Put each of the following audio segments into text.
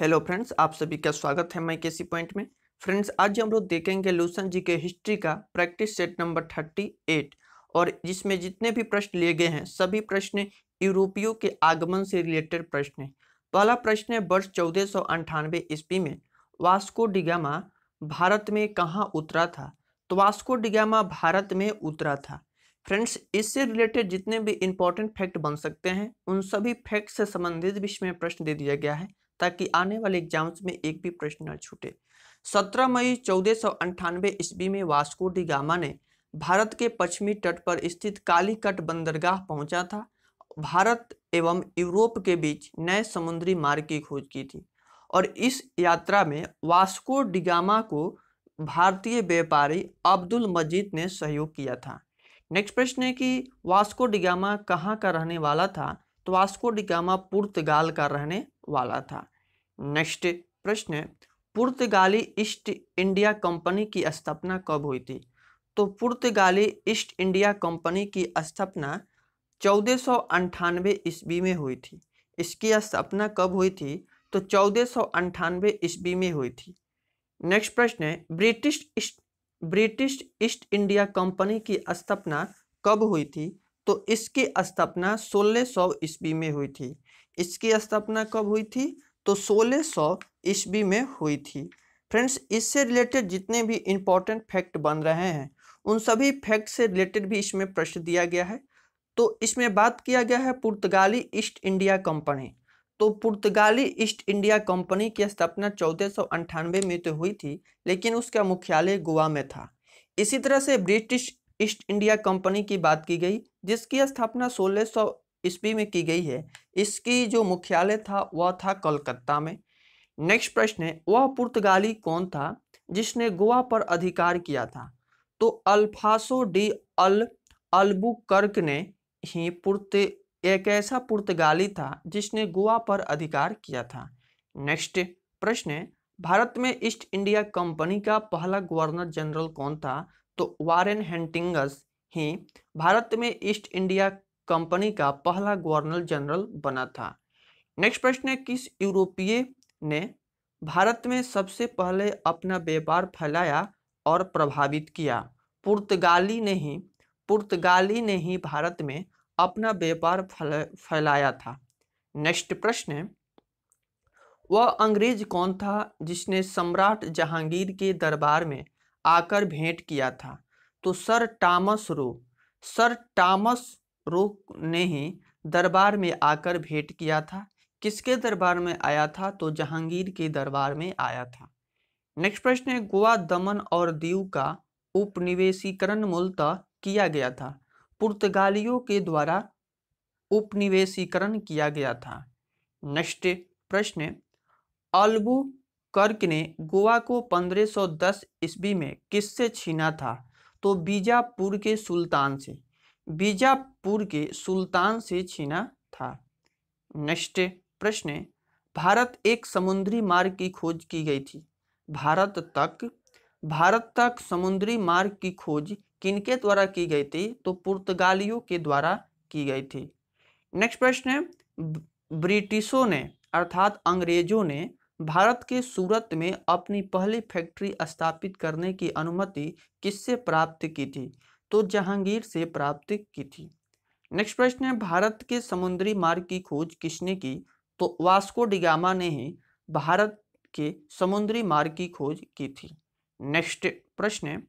hello friends आप सभी का स्वागत है मैं केसी पॉइंट में फ्रेंड्स आज हम लोग देखेंगे लूसन जी के हिस्ट्री का practice set number thirty eight और जिसमें जितने भी प्रश्न लिए गए हैं सभी प्रश्न यूरोपियों के आगमन से रिलेटेड प्रश्न हैं पहला प्रश्न है वर्ष चौदह सौ अंठानवे ईस्वी में वास्को डिगामा भारत में कहाँ उतरा था तो वास्को डिगामा भारत में उतरा था फ्रेंड्स इससे रिलेटेड जितने भी इंपॉर्टेंट फैक्ट बन सकते हैं उन सभी फैक्ट से संबंधित विषय में प्रश्न दे दिया गया है ताकि आने वाले एग्जाम्स में एक भी प्रश्न न छूटे सत्रह मई चौदह सौ अंठानवे ईस्वी में वास्को डी गामा ने भारत के पश्चिमी तट पर स्थित कालीकट बंदरगाह पहुंचा था भारत एवं यूरोप के बीच नए समुद्री मार्ग की खोज की थी और इस यात्रा में वास्को डिगामा को भारतीय व्यापारी अब्दुल मजीद ने सहयोग किया था नेक्स्ट प्रश्न है कि वास्को डिगामा कहाँ का रहने वाला था तो वास्को डिगामा पुर्तगाल का रहने वाला था नेक्स्ट प्रश्न पुर्तगाली ईस्ट इंडिया कंपनी की स्थापना कब हुई थी तो पुर्तगाली ईस्ट इंडिया कंपनी की स्थापना चौदह सौ अंठानवे ईस्वी में हुई थी इसकी स्थापना कब हुई थी तो चौदह ईस्वी में हुई थी नेक्स्ट प्रश्न है British East British East India Company की स्थापना कब हुई थी तो इसकी स्थापना सोलह सौ ईस्वी में हुई थी इसकी स्थापना कब हुई थी तो सोलह सौ ईस्वी में हुई थी फ्रेंड्स इससे रिलेटेड जितने भी इम्पोर्टेंट फैक्ट बन रहे हैं उन सभी फैक्ट से रिलेटेड भी इसमें प्रश्न दिया गया है तो इसमें बात किया गया है पुर्तगाली ईस्ट इंडिया कंपनी तो पुर्तगाली ईस्ट इंडिया कंपनी की स्थापना चौदह में तो हुई थी लेकिन उसका मुख्यालय गोवा में था इसी तरह से ब्रिटिश ईस्ट इंडिया कंपनी की बात की गई जिसकी स्थापना सोलह ईस्वी में की गई है इसकी जो मुख्यालय था वह था कलकत्ता में नेक्स्ट प्रश्न है वह पुर्तगाली कौन था जिसने गोवा पर अधिकार किया था तो अल्फासो डी अल अल्बुकर्क ने ही पुर्त एक ऐसा पुर्तगाली था जिसने गोवा पर अधिकार किया था नेक्स्ट प्रश्न है भारत में ईस्ट इंडिया कंपनी का पहला गवर्नर जनरल कौन था तो वारेन हेंटिंगस ही भारत में ईस्ट इंडिया कंपनी का पहला गवर्नर जनरल बना था नेक्स्ट प्रश्न है किस यूरोपीय ने भारत में सबसे पहले अपना व्यापार फैलाया और प्रभावित किया पुर्तगाली ने ही पुर्तगाली ने ही भारत में अपना व्यापार फैलाया था नेक्स्ट प्रश्न वह अंग्रेज कौन था जिसने सम्राट जहांगीर के दरबार में आकर भेंट किया था तो sir Thomas Roe sir Thomas Roe ने ही दरबार में आकर भेंट किया था किसके दरबार में आया था तो जहांगीर के दरबार में आया था नेक्स्ट प्रश्न है गोवा दमन और दीव का उपनिवेशीकरण मूलतः किया गया था पुर्तगालियों के द्वारा उपनिवेशीकरण किया गया था नेक्स्ट प्रश्न अल्बू कर्क ने गोवा को 1510 ईस्वी में किससे छीना था तो बीजापुर के सुल्तान से बीजापुर के सुल्तान से छीना था नेक्स्ट प्रश्न भारत एक समुद्री मार्ग की खोज की गई थी भारत तक भारत तक समुद्री मार्ग की खोज किनके द्वारा की गई थी तो पुर्तगालियों के द्वारा की गई थी नेक्स्ट प्रश्न है ब्रिटिशों ने अर्थात अंग्रेजों ने भारत के सूरत में अपनी पहली फैक्ट्री स्थापित करने की अनुमति किससे प्राप्त की थी तो जहांगीर से प्राप्त की थी नेक्स्ट प्रश्न है भारत के समुद्री मार्ग की खोज किसने की तो वास्को डिगामा ने ही भारत के समुद्री मार्ग की खोज की थी नेक्स्ट प्रश्न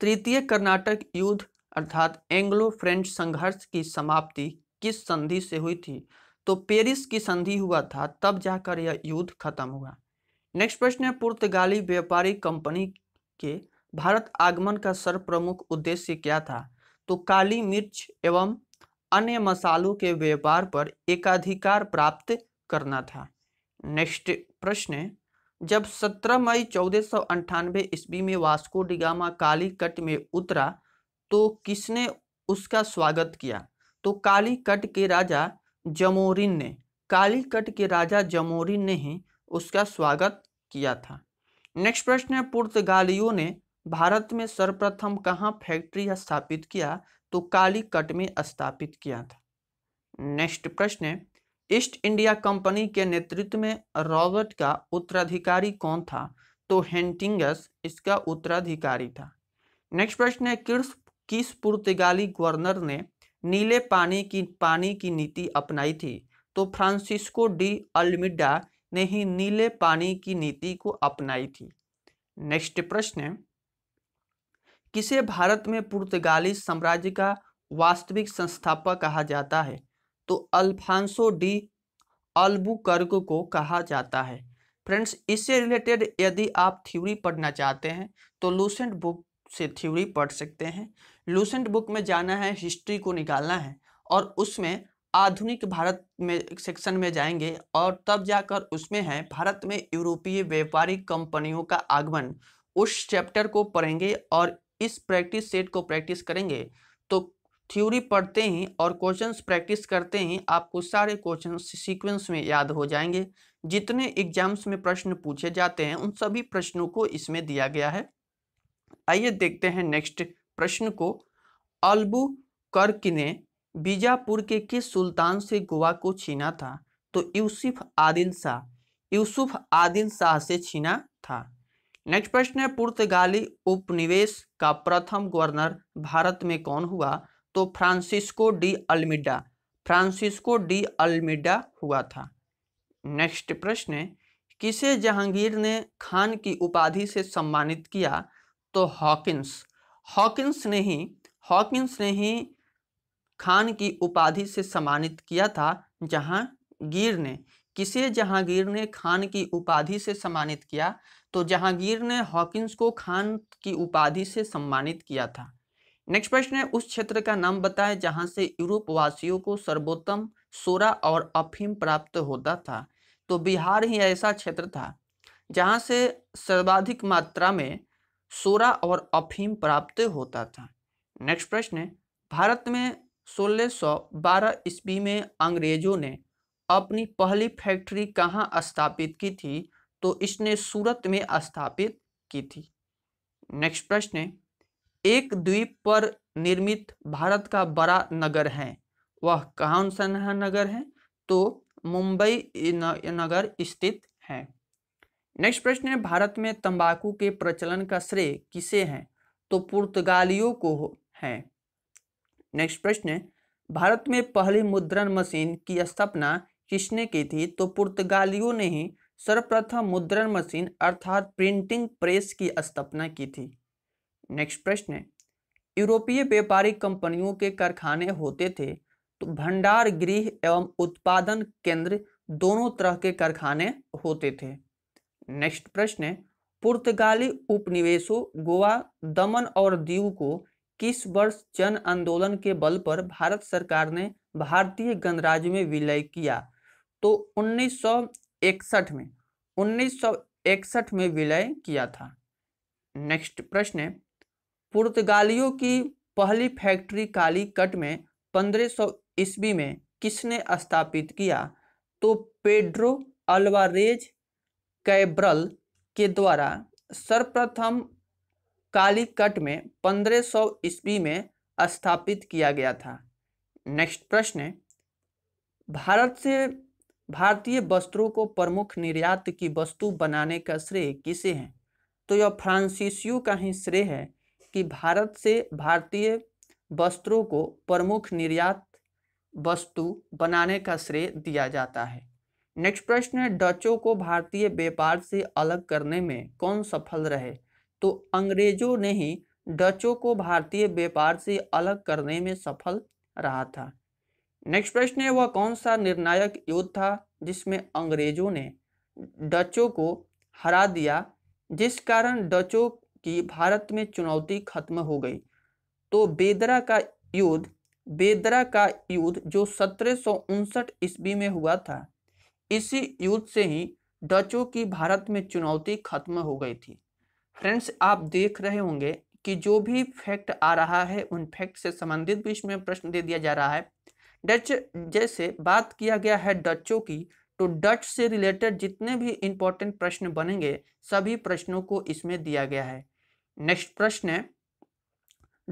तृतीय कर्नाटक युद्ध अर्थात एंग्लो फ्रेंच संघर्ष की समाप्ति किस संधि से हुई थी तो पेरिस की संधि हुआ था तब जाकर यह युद्ध खत्म हुआ नेक्स्ट प्रश्न है पुर्तगाली व्यापारी कंपनी के भारत आगमन का सर्वप्रमुख उद्देश्य क्या था तो काली मिर्च एवं अन्य मसालों के व्यापार पर एकाधिकार प्राप्त करना था नेक्स्ट प्रश्न जब 17 मई चौदह सौ ईस्वी में वास्को डिगामा कालीकट में उतरा तो किसने उसका स्वागत किया तो कालीकट के राजा जमोरिन ने कालीकट के राजा जमोरिन ने ही उसका स्वागत किया था नेक्स्ट प्रश्न है पुर्तगालियों ने भारत में सर्वप्रथम कहाँ फैक्ट्री स्थापित किया तो कालीकट में स्थापित किया था नेक्स्ट प्रश्न है ईस्ट इंडिया कंपनी के नेतृत्व में रॉबर्ट का उत्तराधिकारी कौन था तो हेंटिंगस इसका उत्तराधिकारी था नेक्स्ट प्रश्न है किस किस पुर्तगाली गवर्नर ने नीले पानी की पानी की नीति अपनाई थी तो फ्रांसिस्को डी अल्मिडा ने ही नीले पानी की नीति को अपनाई थी नेक्स्ट प्रश्न है किसे भारत में पुर्तगाली साम्राज्य का वास्तविक संस्थापक कहा जाता है तो अल्फांसो डी अल्बुकर्क को कहा जाता है फ्रेंड्स इससे रिलेटेड यदि आप थ्योरी पढ़ना चाहते हैं तो लूसेंट बुक से थ्योरी पढ़ सकते हैं लूसेंट बुक में जाना है हिस्ट्री को निकालना है और उसमें आधुनिक भारत में सेक्शन में जाएंगे और तब जाकर उसमें है भारत में यूरोपीय व्यापारिक कंपनियों का आगमन उस चैप्टर को पढ़ेंगे और इस प्रैक्टिस सेट को प्रैक्टिस करेंगे तो थ्योरी पढ़ते ही और क्वेश्चंस प्रैक्टिस करते ही आपको सारे क्वेश्चंस सीक्वेंस में याद हो जाएंगे जितने एग्जाम्स में प्रश्न पूछे जाते हैं उन सभी प्रश्नों को इसमें दिया गया है आइए देखते हैं नेक्स्ट प्रश्न को अल्बू कर्क ने बीजापुर के किस सुल्तान से गोवा को छीना था तो यूसुफ आदिल शाह यूसुफ आदिल शाह से छीना था नेक्स्ट प्रश्न है पुर्तगाली उपनिवेश का प्रथम गवर्नर भारत में कौन हुआ तो Francisco de Almeida Francisco de Almeida हुआ था नेक्स्ट प्रश्न किसे जहांगीर ने खान की उपाधि से सम्मानित किया तो हॉकिंस हॉकिंस ने ही हॉकिंस ने ही खान की उपाधि से सम्मानित किया था जहांगीर ने किसे जहांगीर ने खान की उपाधि से सम्मानित किया तो जहांगीर ने हॉकिंस को खान की उपाधि से सम्मानित किया था नेक्स्ट प्रश्न है उस क्षेत्र का नाम बताए जहां से यूरोप वासियों को सर्वोत्तम सोरा और अफीम प्राप्त होता था तो बिहार ही ऐसा क्षेत्र था जहां से सर्वाधिक मात्रा में सोरा और अफीम प्राप्त होता था नेक्स्ट प्रश्न है भारत में 1612 ईस्वी में अंग्रेजों ने अपनी पहली फैक्ट्री कहाँ स्थापित की थी तो इसने सूरत में स्थापित की थी नेक्स्ट प्रश्न है एक द्वीप पर निर्मित भारत का बड़ा नगर है वह कौन सा नगर है तो मुंबई नगर स्थित है नेक्स्ट प्रश्न है भारत में तंबाकू के प्रचलन का श्रेय किसे है तो पुर्तगालियों को है नेक्स्ट प्रश्न है भारत में पहली मुद्रण मशीन की स्थापना किसने की थी तो पुर्तगालियों ने ही सर्वप्रथम मुद्रण मशीन अर्थात प्रिंटिंग प्रेस की स्थापना की थी नेक्स्ट प्रश्न है यूरोपीय व्यापारिक कंपनियों के कारखाने होते थे तो भंडार गृह एवं उत्पादन केंद्र दोनों तरह के कारखाने होते थे नेक्स्ट प्रश्न है पुर्तगाली उपनिवेशों गोवा दमन और दीव को किस वर्ष जन आंदोलन के बल पर भारत सरकार ने भारतीय गणराज्य में विलय किया तो इकसठ में उन्नीस में विलय किया था नेक्स्ट प्रश्न है पुर्तगालियों की पहली फैक्ट्री काली कट में 1500 सौ ईस्वी में किसने स्थापित किया तो पेड्रो अल्वारेज कैब्रल के द्वारा सर्वप्रथम कालीकट में 1500 सौ ईस्वी में स्थापित किया गया था नेक्स्ट प्रश्न भारत से भारतीय वस्त्रों को प्रमुख निर्यात की वस्तु बनाने का श्रेय किसे है तो यह फ्रांसीसियों का ही श्रेय है कि भारत से भारतीय वस्त्रों को प्रमुख निर्यात वस्तु बनाने का श्रेय दिया जाता है नेक्स्ट प्रश्न है डचों को भारतीय व्यापार से अलग करने में कौन सफल रहे तो अंग्रेजों ने ही डचों को भारतीय व्यापार से अलग करने में सफल रहा था नेक्स्ट प्रश्न है वह कौन सा निर्णायक युद्ध था जिसमें अंग्रेजों ने डचों को हरा दिया जिस कारण डचों की भारत में चुनौती खत्म हो गई तो बेदरा का युद्ध बेदरा का युद्ध जो सत्रह ईस्वी में हुआ था इसी युद्ध से ही डचों की भारत में चुनौती खत्म हो गई थी फ्रेंड्स आप देख रहे होंगे कि जो भी फैक्ट आ रहा है उन फैक्ट से संबंधित भी इसमें प्रश्न दे दिया जा रहा है डच जैसे बात किया गया है डचों की तो डच से रिलेटेड जितने भी इंपॉर्टेंट प्रश्न बनेंगे सभी प्रश्नों को इसमें दिया गया है नेक्स्ट प्रश्न है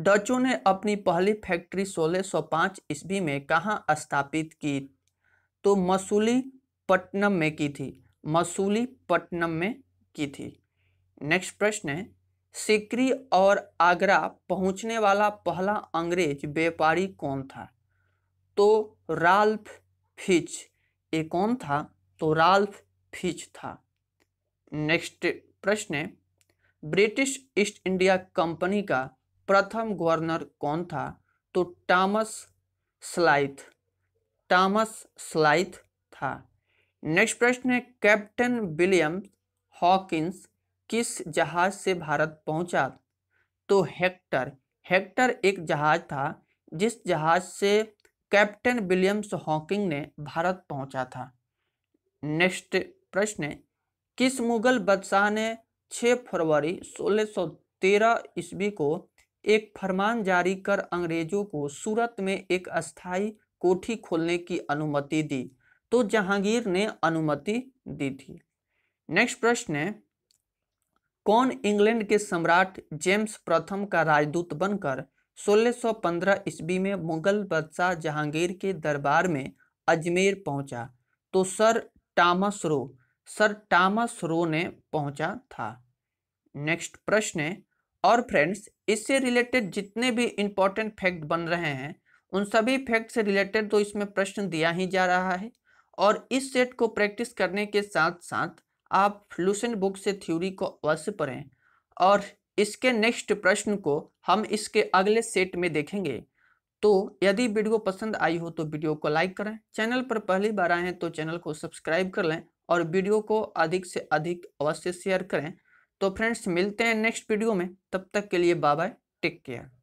डचों ने अपनी पहली फैक्ट्री 1605 ईस्वी में कहाँ स्थापित की तो मसूली पट्टनम में की थी मसूली पट्टनम में की थी नेक्स्ट प्रश्न है सिकरी और आगरा पहुंचने वाला पहला अंग्रेज व्यापारी कौन था तो राल्फ फिच ये कौन था तो राल्फ फिच था नेक्स्ट प्रश्न है ब्रिटिश ईस्ट इंडिया कंपनी का प्रथम गवर्नर कौन था तो टॉमस स्लाइथ टॉमस स्लाइथ था नेक्स्ट प्रश्न है कैप्टन विलियम हॉकिंस किस जहाज से भारत पहुंचा तो हेक्टर हेक्टर एक जहाज था जिस जहाज से कैप्टन विलियम्स हॉकिंग ने भारत पहुंचा था नेक्स्ट प्रश्न किस मुगल बादशाह ने 6 फरवरी 1613 ईस्वी को एक फरमान जारी कर अंग्रेजों को सूरत में एक अस्थाई कोठी खोलने की अनुमति दी तो जहांगीर ने अनुमति दी थी नेक्स्ट प्रश्न है कौन इंग्लैंड के सम्राट जेम्स प्रथम का राजदूत बनकर 1615 ईस्वी में मुगल बादशाह जहांगीर के दरबार में अजमेर पहुंचा तो sir Thomas Roe sir Thomas Roe ने पहुंचा था नेक्स्ट प्रश्न है और फ्रेंड्स इससे रिलेटेड जितने भी इम्पोर्टेंट फैक्ट बन रहे हैं उन सभी फैक्ट से रिलेटेड तो इसमें प्रश्न दिया ही जा रहा है और इस सेट को प्रैक्टिस करने के साथ साथ आप फ्लूसेंट बुक से थ्योरी को अवश्य पढ़ें और इसके नेक्स्ट प्रश्न को हम इसके अगले सेट में देखेंगे तो यदि वीडियो पसंद आई हो तो वीडियो को लाइक करें चैनल पर पहली बार आए हैं तो चैनल को सब्सक्राइब कर लें और वीडियो को अधिक से अधिक अवश्य शेयर करें तो फ्रेंड्स मिलते हैं नेक्स्ट वीडियो में तब तक के लिए बाय बाय टेक केयर